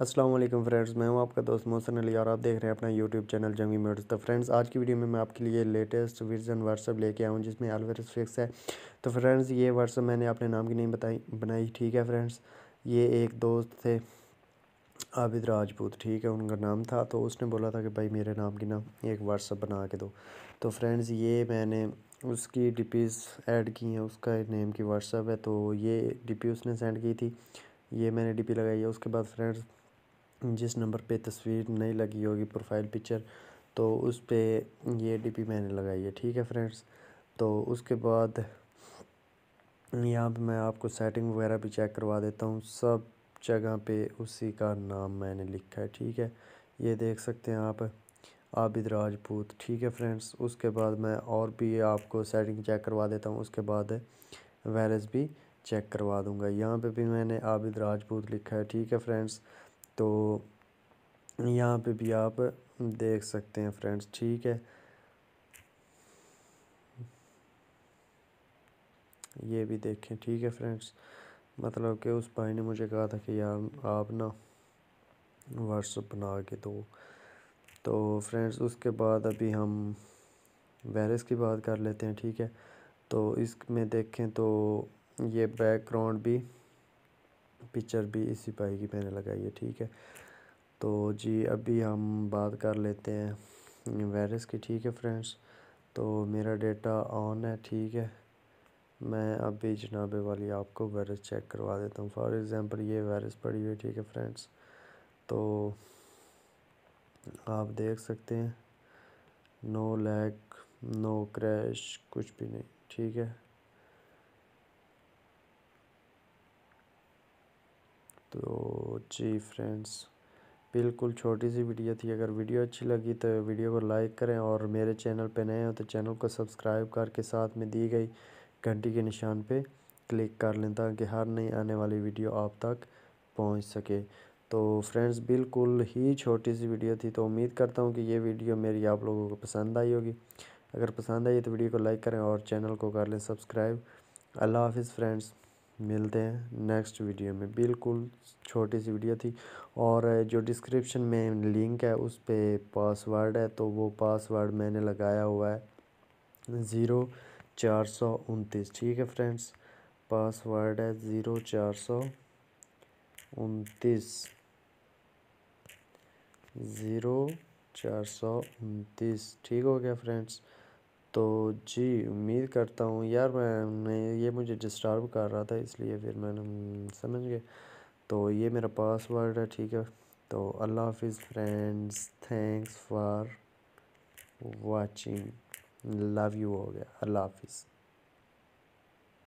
Aslam friends मैं हूं आपका दोस्त मोहसन अली और आप देख रहे हैं अपना यूट्यूब चैनल जंगी मेड्स तो फ्रेंड्स आज की वीडियो में मैं आपके लिए लेटेस्ट वर्जन व्हाट्सअप लेके आऊँ जिसमें अलवेरस फिक्स है तो फ्रेंड्स ये व्हाट्सअप मैंने अपने नाम की नहीं बताई बनाई ठीक है फ्रेंड्स ये एक दोस्त थे आबिद राजपूत ठीक है उनका नाम था तो उसने बोला था कि भाई मेरे नाम की ना एक व्हाट्सअप बना के दो तो फ्रेंड्स ये मैंने उसकी डिपीज़ ऐड की हैं उसका नेम की व्हाट्सअप है तो ये डिपी उसने सेंड की थी ये मैंने डीपी लगाई है उसके बाद फ्रेंड्स जिस नंबर पे तस्वीर नहीं लगी होगी प्रोफाइल पिक्चर तो उस पे ये डीपी मैंने लगाई है ठीक है फ्रेंड्स तो उसके बाद यहाँ पर मैं आपको सेटिंग वगैरह भी चेक करवा देता हूँ सब जगह पे उसी का नाम मैंने लिखा है ठीक है ये देख सकते हैं आप आबिद राजपूत ठीक है फ्रेंड्स उसके बाद मैं और भी आपको सेटिंग चेक करवा देता हूँ उसके बाद वायरस भी चेक करवा दूँगा यहाँ पे भी मैंने आबिद राजपूत लिखा है ठीक है फ्रेंड्स तो यहाँ पे भी आप देख सकते हैं फ्रेंड्स ठीक है ये भी देखें ठीक है फ्रेंड्स मतलब कि उस भाई ने मुझे कहा था कि यार आप ना व्हाट्सअप बना के दो तो फ्रेंड्स उसके बाद अभी हम वायरस की बात कर लेते हैं ठीक है तो इसमें देखें तो ये बैकग्राउंड भी पिक्चर भी इस सिपाही की मैंने लगाई है ठीक है तो जी अभी हम बात कर लेते हैं वायरस की ठीक है फ्रेंड्स तो मेरा डेटा ऑन है ठीक है मैं अभी जनाबे वाली आपको वायरस चेक करवा देता हूँ फॉर एग्ज़ाम्पल ये वायरस पड़ी हुई है ठीक है फ्रेंड्स तो आप देख सकते हैं नो लैग नो क्रैश कुछ भी नहीं ठीक है तो जी फ्रेंड्स बिल्कुल छोटी सी वीडियो थी अगर वीडियो अच्छी लगी तो वीडियो को लाइक करें और मेरे चैनल पर नए हो तो चैनल को सब्सक्राइब करके साथ में दी गई घंटी के निशान पे क्लिक कर लें ताकि हर नई आने वाली वीडियो आप तक पहुंच सके तो फ्रेंड्स बिल्कुल ही छोटी सी वीडियो थी तो उम्मीद करता हूँ कि ये वीडियो मेरी आप लोगों को पसंद आई होगी अगर पसंद आई तो वीडियो को लाइक करें और चैनल को कर लें सब्सक्राइब अल्लाह हाफिज़ फ्रेंड्स मिलते हैं नेक्स्ट वीडियो में बिल्कुल छोटी सी वीडियो थी और जो डिस्क्रिप्शन में लिंक है उस पर पासवर्ड है तो वो पासवर्ड मैंने लगाया हुआ है ज़ीरो चार सौ उनतीस ठीक है फ्रेंड्स पासवर्ड है ज़ीरो चार सौ उनतीस ज़ीरो चार सौ उनतीस ठीक हो गया फ्रेंड्स तो जी उम्मीद करता हूँ यार मैं ये मुझे डिस्टर्ब कर रहा था इसलिए फिर मैंने समझ गया तो ये मेरा पासवर्ड है ठीक है तो अल्लाह हाफिज़ friends thanks for watching love you हो गया अल्लाह हाफिज़